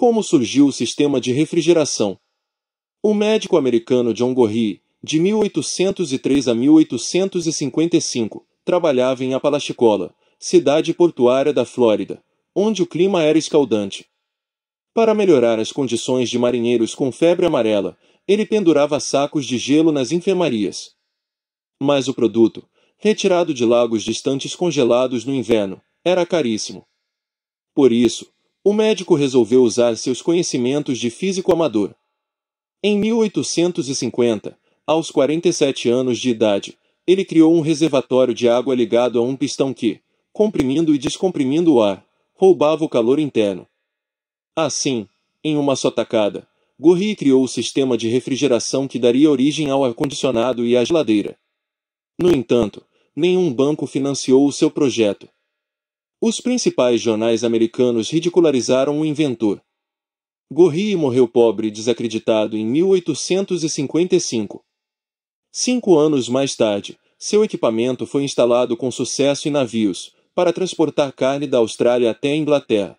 como surgiu o sistema de refrigeração. O médico americano John Gorry, de 1803 a 1855, trabalhava em Apalachicola, cidade portuária da Flórida, onde o clima era escaldante. Para melhorar as condições de marinheiros com febre amarela, ele pendurava sacos de gelo nas enfermarias. Mas o produto, retirado de lagos distantes congelados no inverno, era caríssimo. Por isso, o médico resolveu usar seus conhecimentos de físico amador. Em 1850, aos 47 anos de idade, ele criou um reservatório de água ligado a um pistão que, comprimindo e descomprimindo o ar, roubava o calor interno. Assim, em uma só tacada, Gorri criou o sistema de refrigeração que daria origem ao ar-condicionado e à geladeira. No entanto, nenhum banco financiou o seu projeto, os principais jornais americanos ridicularizaram o inventor. Gorrie morreu pobre desacreditado em 1855. Cinco anos mais tarde, seu equipamento foi instalado com sucesso em navios para transportar carne da Austrália até a Inglaterra.